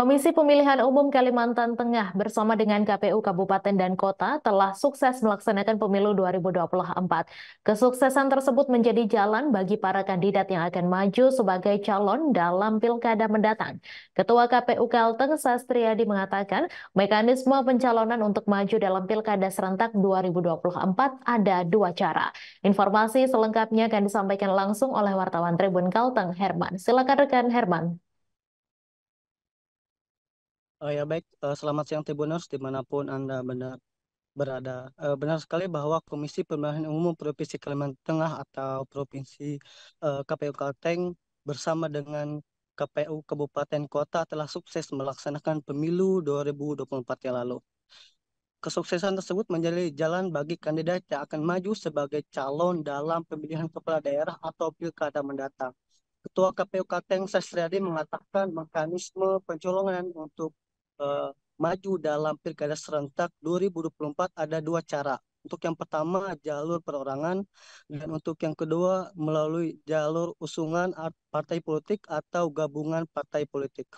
Komisi Pemilihan Umum Kalimantan Tengah bersama dengan KPU Kabupaten dan Kota telah sukses melaksanakan pemilu 2024. Kesuksesan tersebut menjadi jalan bagi para kandidat yang akan maju sebagai calon dalam pilkada mendatang. Ketua KPU Kalteng Sastriadi mengatakan mekanisme pencalonan untuk maju dalam pilkada serentak 2024 ada dua cara. Informasi selengkapnya akan disampaikan langsung oleh wartawan Tribun Kalteng Herman. Silakan rekan Herman. Oh ya baik, eh, selamat siang Tribuners dimanapun Anda benar berada. Eh, benar sekali bahwa Komisi Pemilihan Umum Provinsi Kalimantan Tengah atau Provinsi KPU Kalteng bersama dengan KPU Kabupaten Kota telah sukses melaksanakan pemilu 2024 yang lalu. Kesuksesan tersebut menjadi jalan bagi kandidat yang akan maju sebagai calon dalam pemilihan kepala daerah atau pilkada mendatang. Ketua KPU Kalteng Sastriadi mengatakan mekanisme pencolongan untuk Eh, maju dalam pilkada serentak 2024 ada dua cara. Untuk yang pertama jalur perorangan dan untuk yang kedua melalui jalur usungan partai politik atau gabungan partai politik.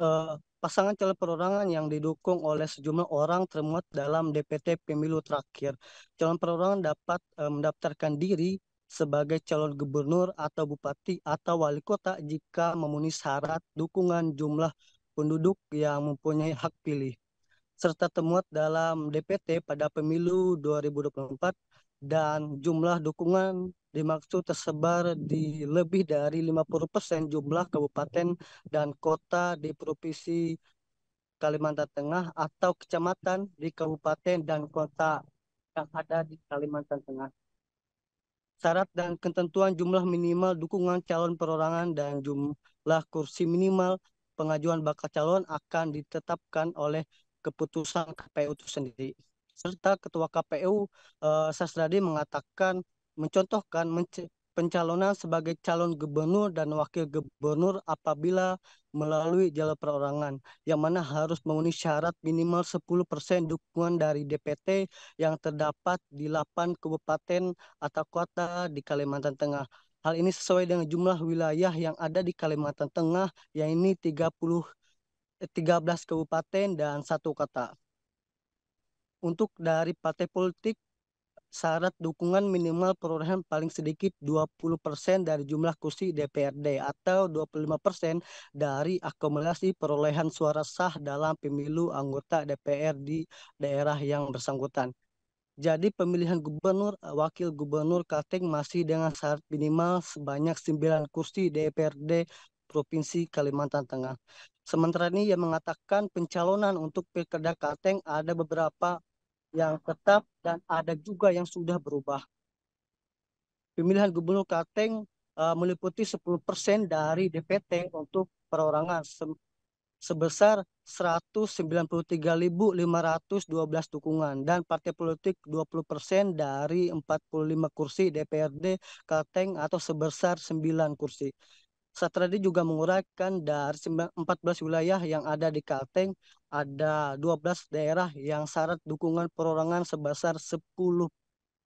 Uh, pasangan calon perorangan yang didukung oleh sejumlah orang termuat dalam DPT pemilu terakhir. Calon perorangan dapat uh, mendaftarkan diri sebagai calon gubernur atau bupati atau wali kota jika memenuhi syarat dukungan jumlah penduduk yang mempunyai hak pilih serta termuat dalam DPT pada pemilu 2024 dan jumlah dukungan dimaksud tersebar di lebih dari 50% jumlah kabupaten dan kota di provinsi Kalimantan Tengah atau kecamatan di kabupaten dan kota yang ada di Kalimantan Tengah. Syarat dan ketentuan jumlah minimal dukungan calon perorangan dan jumlah kursi minimal pengajuan bakal calon akan ditetapkan oleh keputusan KPU itu sendiri. Serta Ketua KPU eh, Sasradi mengatakan mencontohkan pencalonan sebagai calon gubernur dan wakil gubernur apabila melalui jalur perorangan yang mana harus memenuhi syarat minimal 10% dukungan dari DPT yang terdapat di 8 kabupaten atau kota di Kalimantan Tengah. Hal ini sesuai dengan jumlah wilayah yang ada di Kalimantan Tengah, yaitu 30 13 eh, kabupaten dan satu kota. Untuk dari partai politik, syarat dukungan minimal perolehan paling sedikit 20% dari jumlah kursi DPRD atau 25% dari akumulasi perolehan suara sah dalam pemilu anggota DPR di daerah yang bersangkutan. Jadi pemilihan gubernur, eh, wakil gubernur Kalteng masih dengan syarat minimal sebanyak 9 kursi DPRD Provinsi Kalimantan Tengah. Sementara ini yang mengatakan pencalonan untuk Pilkada Kalteng ada beberapa yang tetap dan ada juga yang sudah berubah. Pemilihan gubernur Kalteng uh, meliputi 10% dari DPT untuk perorangan, sebesar 193.512 dukungan dan partai politik 20% dari 45 kursi DPRD Kalteng atau sebesar 9 kursi. Satradi juga menguraikan dari 14 wilayah yang ada di Kalteng ada 12 daerah yang syarat dukungan perorangan sebesar 10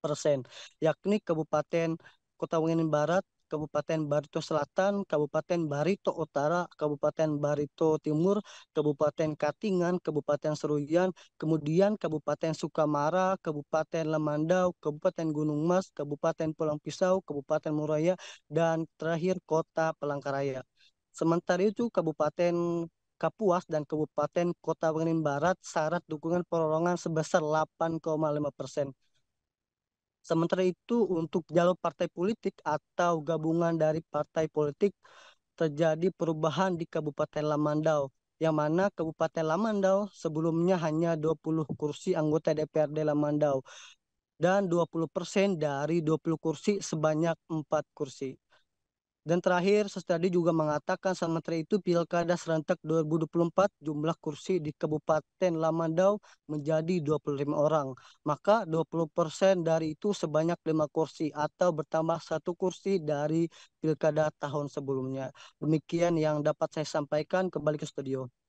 persen, yakni Kabupaten Kota Waringin Barat, Kabupaten Barito Selatan, Kabupaten Barito Utara, Kabupaten Barito Timur, Kabupaten Katingan, Kabupaten Seruyan, kemudian Kabupaten Sukamara, Kabupaten Lemandau, Kabupaten Gunung Mas, Kabupaten Pulang Pisau, Kabupaten Muraya, dan terakhir Kota Palangkaraya. Sementara itu, Kabupaten Kapuas dan Kabupaten Kota Waringin Barat syarat dukungan perorangan sebesar 8,5 persen. Sementara itu untuk jalur partai politik atau gabungan dari partai politik terjadi perubahan di Kabupaten Lamandau yang mana Kabupaten Lamandau sebelumnya hanya 20 kursi anggota DPRD Lamandau dan 20% dari 20 kursi sebanyak 4 kursi. Dan terakhir, Sustadi juga mengatakan sementara itu Pilkada serentak 2024 jumlah kursi di Kabupaten Lamandau menjadi 25 orang. Maka 20% dari itu sebanyak 5 kursi atau bertambah satu kursi dari Pilkada tahun sebelumnya. Demikian yang dapat saya sampaikan kembali ke studio.